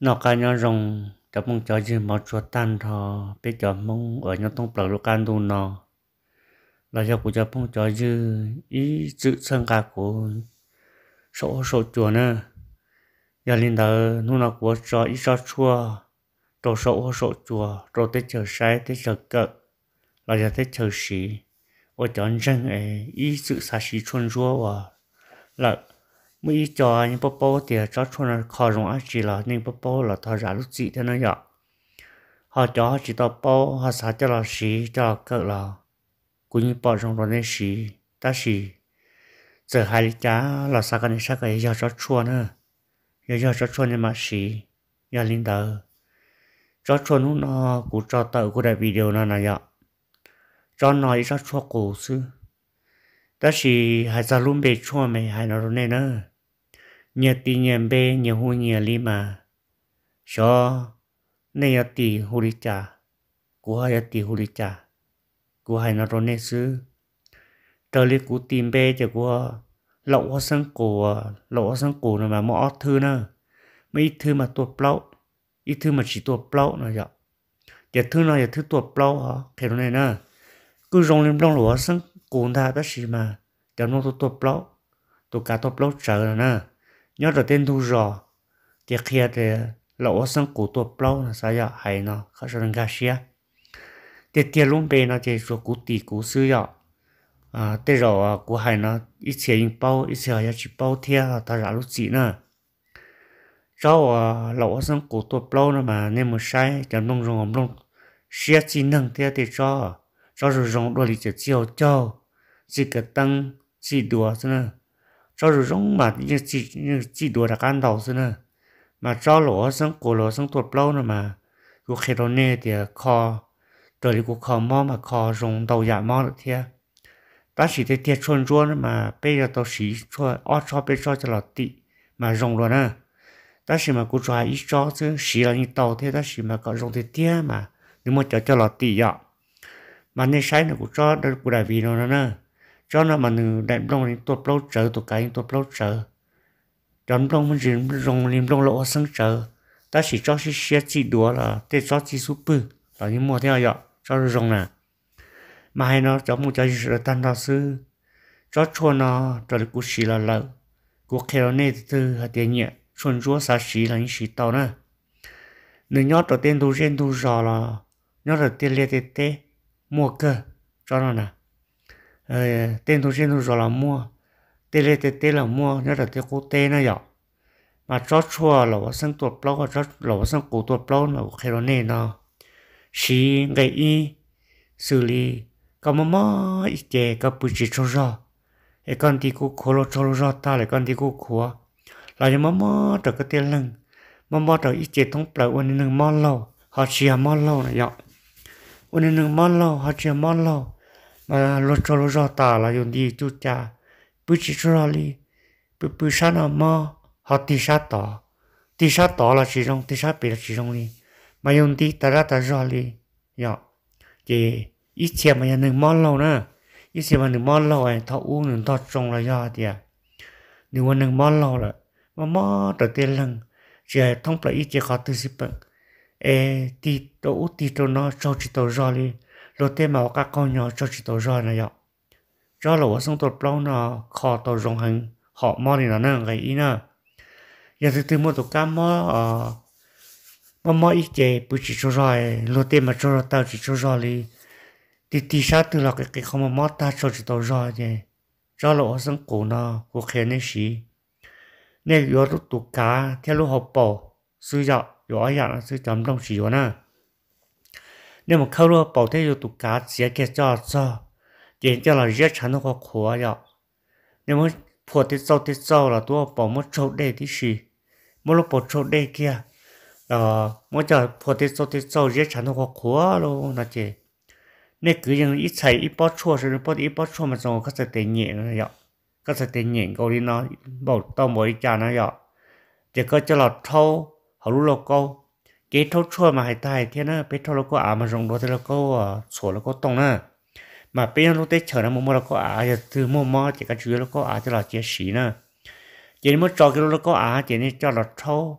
nó cá nhau rồng cho mong cho gì mà cho tan thò biết cho mong ở nhau tông bờ lúc can đu nó là cho cụ cho mong cho dư ý chữ sang cả của số số chùa nè giờ lên đó nu nó của cho ý cho chùa, trâu số số chùa trâu tết chờ sai tết chờ cợ là giờ tết chờ sĩ, ở chọn dân ấy ý chữ dự sĩ xí chùa và là มื่อจอนี่ปปอเตียจอชวนคอรงอาจีละนี่ปปอละทอราลุจีเท่านั้นอย่าหาจอจีตอปอหาสาจะละสีจะเกิดละกูนี่ปอรงรอนนี่สีตาสีเจอหายลิจ้าละสักกันสักกันอย่าจอชวนเนอะอย่าอย่าจอชวนนี่มาสีอย่าลินเดอจอชวนนู้นกูจอเตอกูได้วิดีโอนั่นนะอย่าจอหน่อยจอชวนกูซื้อ但是还在准备准备，还能弄呢。nhà tì nhà bê nhà hô nhà li mà cho nên nhà tì hô li cha của hai nhà tì hô li cha của hai nó rồi nên xứ trở lên của tìm bê cho của lậu hoa sang cổ lậu hoa sang cổ nó mà mỏ thư nữa mấy ít thư mà tuột lâu ít thư mà chỉ tuột lâu nữa vậy giờ thư nó giờ dạ thư tuột lâu hả cái này nữa cứ rong lên rong lụa sang cổ ta đó gì mà cho dạ nó tuột lâu tuột cả tuột lâu sợ rồi nè nhớ rồi tên thu rồi thì kia thì là ở sân cổ tổ bao là sao vậy hay nó khá sao đang xe thì tiền luôn bề nó thì số cổ tỷ cổ sư vậy à thế rồi à cổ hay nó ít tiền bao ít xe tiền chỉ bao à ta ra lúc gì nữa à là ở sân cổ tổ bao nó mà nên một sai chẳng đông rồng nông xe chỉ năng thế thì cho cho rồi rồng đôi lì chỉ chiều cho chỉ cái tăng chỉ đùa thôi nào cho rồi giống mà như chỉ như chỉ đùa đặc ăn đầu xưa mà cho lỗ sang cổ lỗ sang tuột lâu nữa mà cô khi đó nè thì kho rồi thì cô kho mò mà kho dùng đầu giả mò được thế ta chỉ thấy thiệt chuồn nữa mà bây giờ tao chỉ cho ót cho bây cho cho lọt tị mà dùng rồi nè ta chỉ mà cứ cho ít cho chứ chỉ là như đầu thế ta chỉ mà có dùng thì thiệt mà nếu mà cho cho lọt tị vậy mà nên sai nữa cũng cho đó cũng đại vì nó nè cho nó mà nữ đại đông thì tuột lâu chờ tuột cái tuột lâu chờ đón đông mình riêng rong liêm đông lỗ sân chờ ta chỉ cho chỉ xe chỉ đùa là tê cho chỉ super là những mua theo dọ cho rong nè mà hay nó cho một cái rồi tan đó sư cho chua nó cho được cú xì là lợ cuộc khéo này từ hạt tiền nhẹ chuẩn chúa xa xì là những xì tàu nè nếu nhót đầu tiên thu trên thu rò là nhót đầu tiên liệt tê mua cơ cho nó nè Ờ, tên tôi xin tôi rồi là mua tên lên tên tên là mua nhớ là tên cô tên nó dọc mà chó chua là vợ sang tuột lâu chó là vợ sang cổ tuột lâu là khai nó nè nó xí ngày y xử lý có mà mò ít chè có bự chỉ cho rõ cái con đi cô khổ lo cho lo rõ ta lại con đi cô khổ là như mà mò trở cái tên lưng mà mò trở ít chè thông plei ôn nên mò lâu họ chia mà lâu này dọc ôn nên mò lâu họ chia mà lâu mà lo cho lo cho ta là dùng đi chú cha bữa chỉ cho ra đi bữa bữa sáng nào mò họ tì sát tỏ tì sát tỏ là chỉ trong tì sát bị là chỉ trong đi mà dùng đi ta ra ta ra đi nhở dạ. chỉ ít xem mà nhà đừng mò lâu nữa ít xem mà đừng mò lâu này thọ uống đừng thọ trồng là do thì à đừng mà đừng mò lâu là mà mò trở tiền lần chỉ thông lại ít chỉ khó tư sĩ bận ê tì tổ tì tổ nó cho chỉ tổ ra đi lo te mà các con nhỏ cho chị tổ rồi này ạ cho là sống tổ lâu nó khó tổ rộng hình họ mò thì nó nè cái ý nè giờ từ từ một tổ cá mò ờ mà mò ý chế bự chỉ cho rồi lo te mà cho tao chỉ cho rồi đi thì thì sao từ là cái cái không mà mò ta cho chị tổ rồi thì cho là sống cổ nó cổ khe nên xí nên yếu tổ cá theo lúc học bỏ sư dạo yếu ai dạng sư chấm đông xí rồi nè 那么考了保天有独家直接叫做，人家了热产那个苦呀，那么破的早的早了多保么抽累的是，么了保抽累的，呃，么叫破的早的早热产那个苦喽那些，那个人一踩一包错是包的一包错嘛，总开始得念了呀，开始得念高的呢，保到某一家那呀，这个叫了超好路老高。cái thâu chua mà hay tai thế nó bé thâu nó có à mà rong đó thì nó có ờ, sổ nó có tông nè mà bây giờ nó tới chờ nó mua nó có à giờ từ mua mò chỉ cái chuyện nó có à cho là chia xí nè chỉ mua cho cái nó có à chỉ nên cho là thâu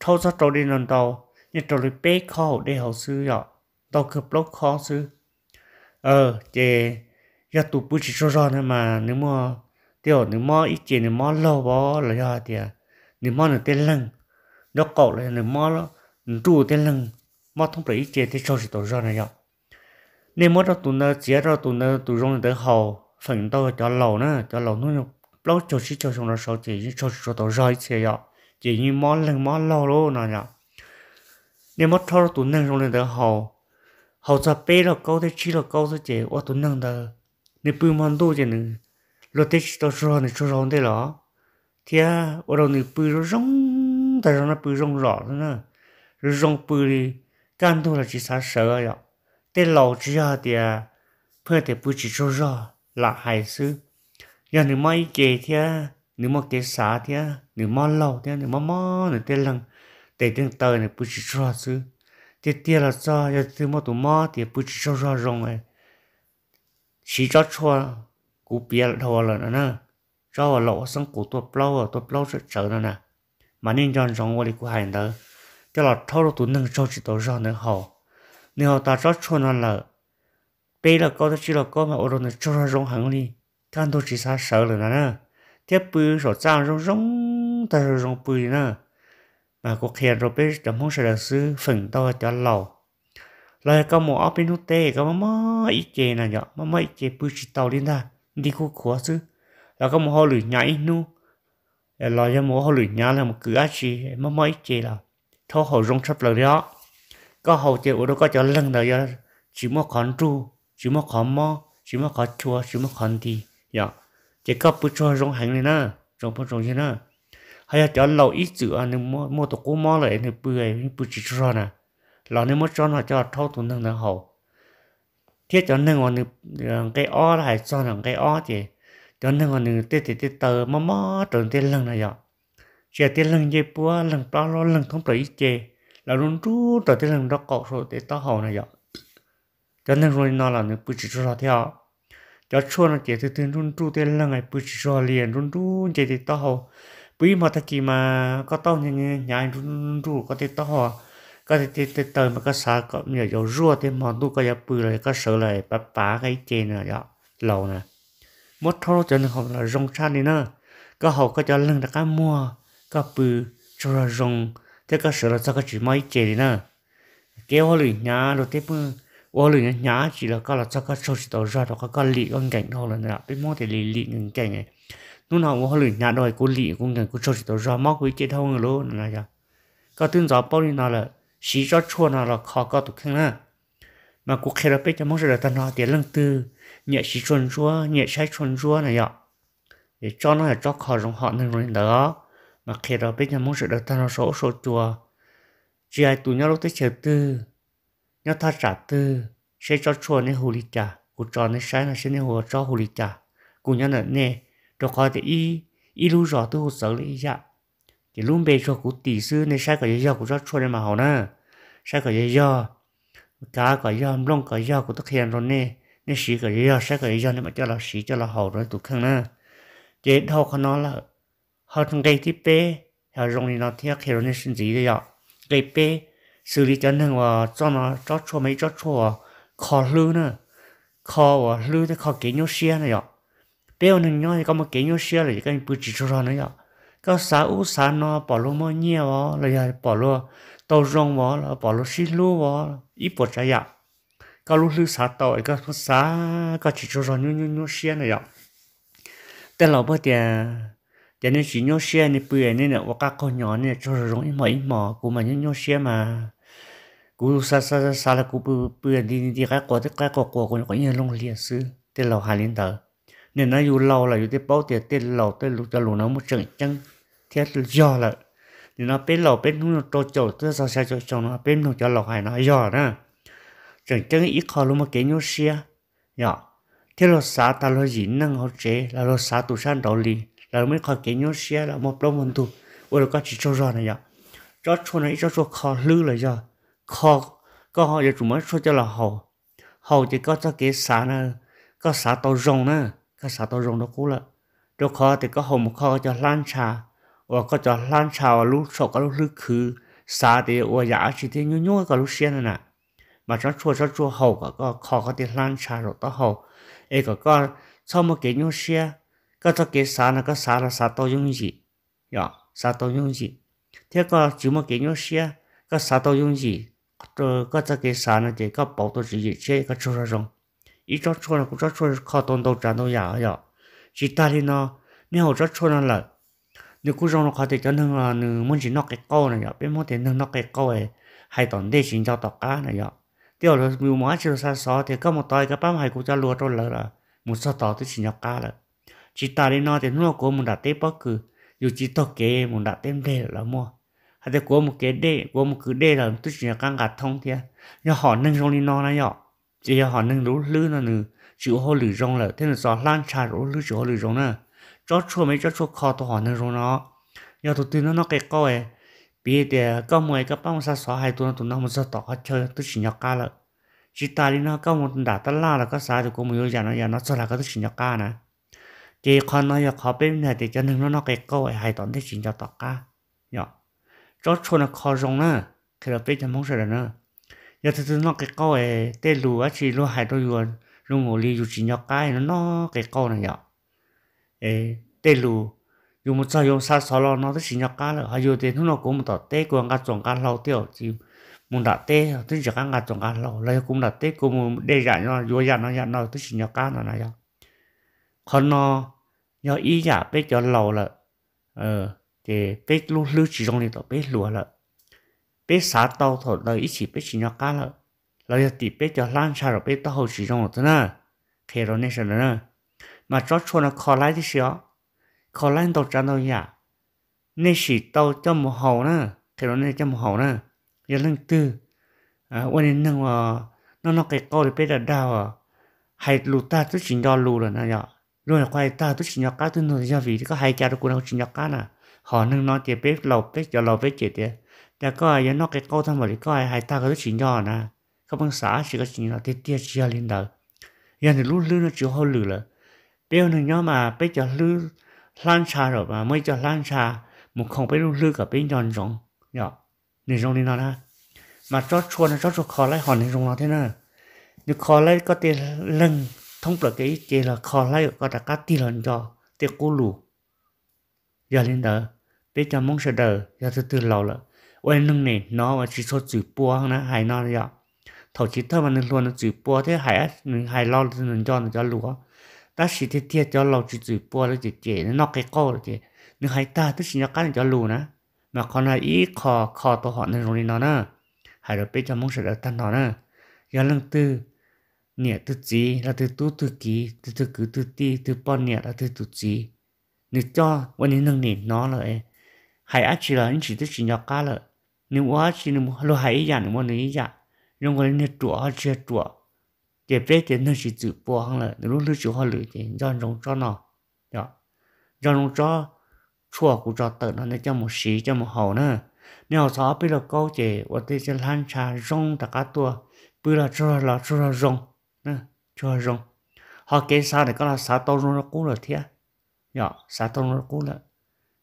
thâu cho trâu đi lần đầu nhưng trâu đi bé khó để hậu sư rồi tao cứ block khó sư ờ chỉ giờ tụ bút chỉ cho ra nên mà nếu mà tiêu nếu mà ít chỉ nếu mà lâu bỏ là do thì à. nếu mà nó tên lăng nó cậu là nếu mà 住的人，马桶不一接的收拾多少人要。你摸到土呢，接到土呢，土容易得好，粉到叫老呢，叫老弄用，老就是就是那手机，收拾多少一些要，只因摸冷摸老喽那样。你摸到土呢，容易得好，好在背了高的吃了高的姐，我土弄的，你不忙多着呢，落地到时候你出上的了，天，我让你不容，但让那不容扰了呢。rong bự đi gan đô là chỉ sáng sợ rồi tê lầu chỉ à thì phải để bự chỉ cho rõ là hại sư giờ nếu mà kể thì nếu mà kể xả thì nếu mà lầu thì nếu mà mò nếu tê lăng để tiếng tờ này bự chỉ cho sư thì tia là cho giờ từ mà tụ mò thì bự chỉ cho rõ rong này chó cho cho cú bia là thôi là nữa cho lỗ sang cú tuột lâu tuột lâu sẽ chờ nữa nè mà nên chọn rong qua đi cú hành đó cho là thâu đồ tụ nâng sâu chỉ tổ ra nâng hậu nâng hậu ta cho chua nó là bây là có chỉ là có mà ô đồ nâng cho ra rong hẳn đi can tôi chỉ xa sợ là nè tiếp bư sổ trang rong rong ta rồi rong bư nè mà cuộc hiện rồi bây giờ không sợ là sư phần to cho lầu lời có một áp bên nút tê có mà ít chê là nhở mà mấy chê bư chỉ tao lên ta đi khu khóa sư là có một hồ lửa nhảy nu là cho một hồ lửa nhảy là một cửa chỉ mà mấy chê là thô hồ rong sắp lời đó có hồ chơi ở đó có cho lần đầu giờ chỉ một con tru chỉ một con mò chỉ một con chua chỉ một con thì dạ chỉ có bức cho rong hành này nè rong bút rong thế nè hay là cho lâu ít chữ anh à, em mua mua tổ cú mò lại này bưởi này bưởi chỉ cho nè lò này mua cho nó cho thâu tụ nâng nâng hồ thế cho nâng còn à, cái o là hay cho nâng cái o thì cho nâng còn tê tê tê tờ mò mò tròn tê lần này dạ chỉ tiếc lần dây búa lần đó lo lần không phải chê là luôn rú rồi tiếc lần đó cọ rồi để tao hầu này vậy cho nên rồi nó là nó bự chỉ cho theo cho cho nó chỉ từ từ run rú lần này bự chỉ cho liền run rú chỉ để tao hầu bự mà ta kỳ mà có tao như như nhà run rú có thể tao hầu có thể từ từ mà có sợ có nhiều dầu rua thì mà tu có giờ bự rồi có sợ lại bà bà cái chê này vậy lâu nè mất thôi cho nên không là rong xa đi nữa có hầu có cho lần đã cá mua ka pu cho ra rong thế ka sửa ra ka chỉ mai chết đi nè kéo hoa nhà nhá rồi tiếp mơ hoa lửng nhà chỉ là ka là cho ka cho chỉ tàu ra đó ka ka lì con cảnh thôi là nè biết mua thì lì lì những cảnh này lúc nào hoa lửng nhá đòi cô lì con cảnh cô cho chỉ tàu ra móc quý chết thôi luôn là ya ka tin gió bao đi nào là xí cho chua nào là khó ka tụ khăn nè mà cô khai ra biết cho mất rồi, là ta nó tiền lương tư nhẹ xí chuẩn chúa nhẹ sai chuẩn chúa này ya để cho nó là cho khó rong họ nên rồi đó mà khi đó bây giờ muốn sự đầu ta số số chùa chỉ ai tu nhau lúc tới chiều tư nhau tha trả tư sẽ cho chùa nên hồ lý trả của trò nên sáng là sẽ nên hồ cho hồ lý trả cụ nhau nữa nè cho coi thì y y lưu rõ tôi hồ sở lý dạ chỉ luôn bề cho cụ tỷ sư nên sai cả giấy do cụ cho chùa nên mà hầu nè sai cả giấy do cá cả do lông cả do cụ thực hiện rồi nè nên sĩ cả giấy do sai cả giấy do nên mà cho là sĩ cho là hầu rồi tụi khăn nè chế đâu có nói là họ trong đây thì bé họ rong đi nó theo khi rồi nên sinh gì đấy ạ cái bé xử lý cho nên là cho nó cho cho mấy cho cho khó lưu nữa khó và lưu thì khó kỹ nhau xe này ạ bé nên nhau thì có một kỹ nhau xe là cái bự chỉ cho nó này ạ có xã u xã nó bỏ lô mơ vào là bỏ lô tàu rong vào, là bỏ lô xí lô bỏ ít bỏ trái ạ có lúc lưu xã tàu có xã có chỉ cho nó nhau nhau nhau xe này ạ tên là bữa tiệc cho nên chỉ nhau xe này bự nên là các con nhỏ này cho rong ít mỏ ít mỏ cũng mà nhau xe mà cú sa sa sa sa là cú bự bự đi đi cái quả cái quả quả cũng có nhiều lông liệt sư tên lão hà linh tờ nên nó dù lâu là dù tên bao tiền tên lão tên lục cho lù nó một trận chân thế do là thì nó bên lão bên nó trâu trâu, tên sa sa trâu trâu nó bên nó cho lão hay nó do đó trận chân ít khó luôn mà cái nhau xe nhỏ thế là sa ta lo gì năng họ chế là lo sa tu san đầu li là mới khó kể nhớ xe là một lông mình tu ôi có chỉ cho rõ này giờ cho cho này cho cho khó lư là giờ khó có họ giờ chúng mới cho cho là họ họ chỉ có cho cái xã nè có xã tàu rồng nè có xã tàu rồng đó cũ là đó khó thì có hồ một khó cho lan trà và có cho lan trà và lúc sọ có lúc lư khứ xã thì ôi giả chỉ thấy nhú nhú có lúc xe này nè mà cho chua cho chua hậu có có khó có tiền lan trà rồi đó hậu ấy có có sau một cái nhú xe cái đó cái sa nó cái sa là sa tao dùng gì ya sa tao dùng gì thế cái chỉ một cái nhớ xe cái sa tao dùng gì cái đó cái sa nó thì cái bảo đồ gì chỉ cái chỗ ra rong ít chỗ chỗ nó cũng chỗ chỗ khó đông đông, trả đông ya ya chỉ ta đi nó nếu chỗ chỗ nó là nếu cứ rong nó khó thì cho nên là muốn chỉ nó cái câu này ya bên muốn thì nó cái câu ấy hay tồn để xin cho tao cá này ya tiêu rồi mưu mã chưa xa xó thì có một tay cái bám hay cũng cho lúa trôi lỡ là một sao tỏ tới xin nhập cá rồi chỉ ta đi nói thì nó có một đặt tế bắc cứ dù chỉ to kế một đặt tem đề là mua hay là có một cái đề có một cứ đề là tôi chỉ là căng gạt thông thế nhờ họ nâng trong đi nói nó nhỏ chỉ họ nâng rú lư nó nừ chịu hồ lử rong là thế là gió lan trà rú lư chịu hồ lử rong nè cho chua mấy cho chua kho tôi họ nâng rong nó nhờ tôi tin nó nó cái câu ấy bây giờ có mười cái bao sa xóa hai tuần tuần năm một giờ tỏ chơi tôi chỉ nhọc ca lợi chỉ ta đi nó có một đặt tất là có sao thì có một yêu già nó nhà nó cho là có tôi chỉ nhọc ca nè chỉ còn nói là khó bên này thì cho nên nó nó cái câu ấy hay tốn thế chính cho tọt cả nhở cho chôn là khó rong nữa khi là biết trong mong sợ nữa giờ thứ nó cái câu ấy tên lúa chỉ lúa hay đôi luôn luôn ngồi li dù chỉ nhóc cái nó nó cái câu này nhở dạ. ê tên lúa dù một sao dùng sao xóa nó thế chỉ nhóc cái là hay dù thế nó cũng một tọt tế của ngã trồng cá lâu tiêu chỉ muốn đặt tế, tức chỉ cá ngã trồng cá lâu lấy cũng đặt tê cũng để giải nó vô giải nó giải nó thế chỉ nhóc cái nó này dạ. nhở nó nhớ ý giả biết cho lâu là ờ thì biết lưu chỉ trong này đó biết lúa là biết xả tàu thổ đời ý chỉ biết chỉ nhớ cá là là thì biết cho lan xa rồi biết chỉ trong đó nè khi đó nên sao mà cho cho nó khó lái thì sao khó lái tàu trả đâu nhỉ nên chỉ tàu cho một hậu ờ, nè khi đó nên cho một hậu nè giờ lần tư à quan nên năng ờ, nó nó cái câu thì biết là đau à ờ, hay lụt ta tôi chỉ do lụt là nó rồi là quay ta tôi chỉ nhặt cá tôi nói ra vì có hai cha đó cũng đâu chỉ nhặt cá nè họ nâng nó chỉ bếp lầu bếp giờ lầu bếp chết thế đã có ai nó cái câu thằng mà đi có ta có tôi chỉ nhỏ nè không bằng xã chỉ có chỉ nhỏ thì tiếc chia lên đầu giờ thì lúc lư nó chịu hôi lử rồi điều này nhớ mà bây giờ lư lan xa rồi mà mới cho lan xa một không biết lúc lư cả bên nhon rộng nhỏ dạ, nên rộng đi nó nè mà chót chua nó chót chua họ nên rộng nó thế nè nếu khó lấy có tiền lưng ท่องเปลือกใจเจลาคอไล่ก็ตะกัดทีหลังจอเตกูหลูอย่าเล่นเด้อเป๊จะมองเสดออย่าตื่นเราละวันหนึ่งเนี่ยน้องวันชีสดจื้อปัวนะหายนอนเลยอ่เท่าชิดเท่ามันนึ่งลวนจื้อปัวที่หายหนึ่งหายเราหนึงจอนจอหลัวตแต่สิเทียจอเราจืดจืดปัวแล้วเจ๋เจ๋นนอกไก่โก้เจ๋นึกหายตาที่สัญญาการจอหลัวนะ มาคอนายอีคอคอตัวหอในโรงเรียนนอนน่ะหายเด้อเป๊จะมองเสดอตันนอนน่ะอย่าเล่นตื่น nè thứ chí là thứ tu thứ ký thứ thứ cứ thứ ti thứ bon nè là thứ tu chí nếu cho quan nhân nâng nè nó là e. hãy ác chỉ là anh chỉ tu chỉ nhỏ cá là nếu quá chỉ nếu lo hãy giả nếu mà nếu giả nhưng mà nếu chùa chưa chùa để biết thì nó chỉ chữ bỏ hăng là nếu lúc chỗ họ lười thì do rong cho nó đó do dạ. rong cho chùa của cho tự nó cho một xí cho một hậu nữa nếu sao biết là câu chỉ và tôi sẽ lan trà rong tất cả tua bây giờ cho là cho là rong cho rong họ kê sao này có là sao tôn rong nó cũng là thế nhỏ sao tông nó cũng là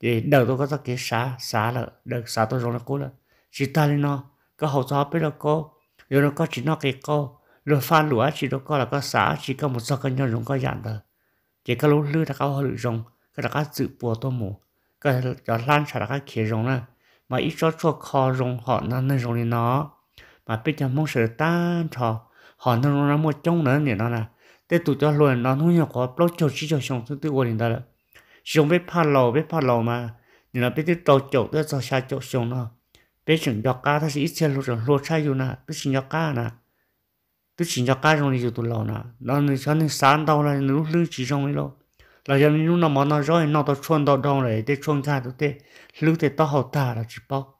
thì đầu tôi có tao kê sao sao là được sao tôn rong nó cũng là chỉ ta lên nó có hậu cho biết là có rồi nó có chỉ nó cái cô rồi pha lúa chỉ nó có là có xã chỉ có một số cái nhau rong có dạng đó chỉ có lúa lư là có hơi rong cái là có sự bùa tôi mù cái là lan xả là cái kia rong này mà ít cho cho kho rong họ nó nên rong đi nó mà bây giờ mong sự tan thọ họ nó nó mua trong nữa nè nó là thế tụi cho luôn nó nuôi nhỏ có bao chỗ chỉ cho xong thứ tư tự ổn đó là xong biết pha lò biết pha lò mà thì là biết cái trâu chỗ đó cho xa chỗ xong nó biết chừng cho cá thì sẽ ít xe luôn rồi luôn sai dù nè tôi chừng cho cá nè tôi chừng cho cá rồi dù tụi lò nè nó nên cho nên sáng đâu là lúc lưng chỉ xong ấy luôn là giờ nên lúc nào mà nó rồi nó tao chuồn tao đông rồi để chuồn ra tụi để lúc thì tao hậu ta là chỉ bao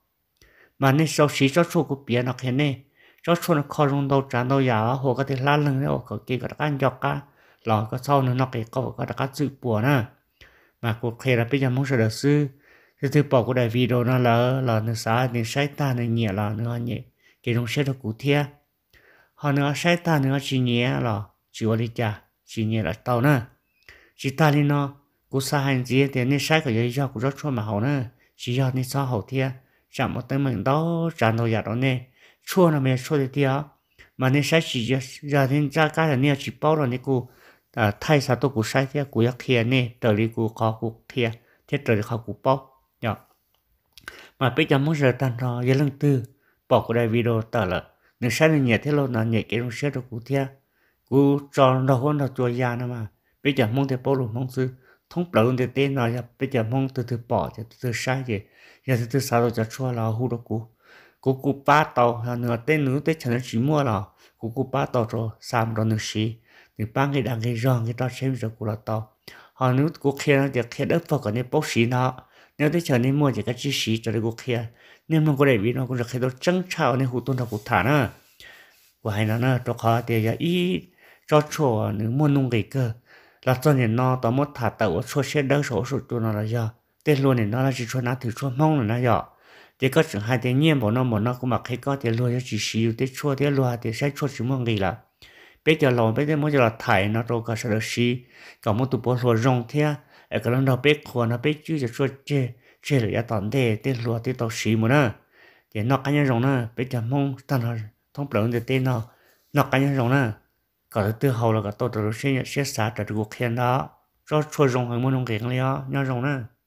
mà nên sau xí cho chỗ của bia nó khen này cho xuân khó rung đầu trả đầu giả hồ có thể lá lưng đấy có kỳ có đặc ăn giọt cả lò có sau nó nó kỳ có có đặc ăn bùa nè mà cuộc khi là bây giờ muốn sửa được sư thì thứ bỏ của đại video nó là là nó xá thì sai ta nên nhẹ là nó nhẹ cái đồng sẽ được cụ thể họ nữa sai ta nữa chỉ nhẹ là chỉ có đi trả chỉ nhẹ là tàu nè chỉ ta đi nó cú xa hành gì thì nên sai cái gì cho cú rất cho mà hậu nè chỉ cho nên sao hậu thiệt chẳng một tới mình đó trả đầu giả đó nè 错了没有错的掉，嘛你晒起要要人家家人你要去包了那个呃太啥都不晒掉，古要天呢，这里古搞古天，这这里搞古包呀，嘛别讲么事，但是也能对，包过来 video 得了，你晒的热天了，那热给人晒的古天，古装的混的做样的嘛，别讲么的包了么子。thông đầu thì tên là bây giờ mong từ từ bỏ từ từ sai gì giờ từ từ sao rồi cho chua là hú đó cú cô cụ ba tàu nửa tên nữ tên chẳng chỉ mua là cô cụ ba tàu cho xàm đó nữ sĩ thì ba người đang gây rong người ta xem rồi cụ là tàu họ nữ cô kia nó được kia đất vào cái này bốc sĩ nó nếu thế chẳng nên mua thì cái chi sĩ cho nên cô kia nên mà có để biết nó cũng được kia đó trắng trào nên hụt tôn thập cụ thả nó và hay nó nó cho khó thì giờ à, ý cho chùa nữ mua nung cái cơ là cho nên nó tao mất thả tàu ở chỗ xe đỡ số số chỗ nó là giờ tên luôn thì nó là chỉ cho nó thử cho mong là nó giờ thế có hai thế nhiên bọn nó bọn nó cũng mặc hay có thế lo cho chỉ xíu thế chua thế lo thế sẽ chua chỉ mong gì là bây giờ lo bây giờ mỗi giờ thải nó đâu có sợ còn một tụ bộ lo rong thế ở cái lần biết khua nó biết chứ giờ chua chê chê là giá tận thế thế lo thế tao xí mà nè nó cá nhân rong nè giờ mong tao nó thông bẩn thì tên nó nó cá nhân rong còn từ hậu là cái tôi được sẽ sẽ xả trở được khen đó cho chua rong hay muốn rong kiện liền nhớ rong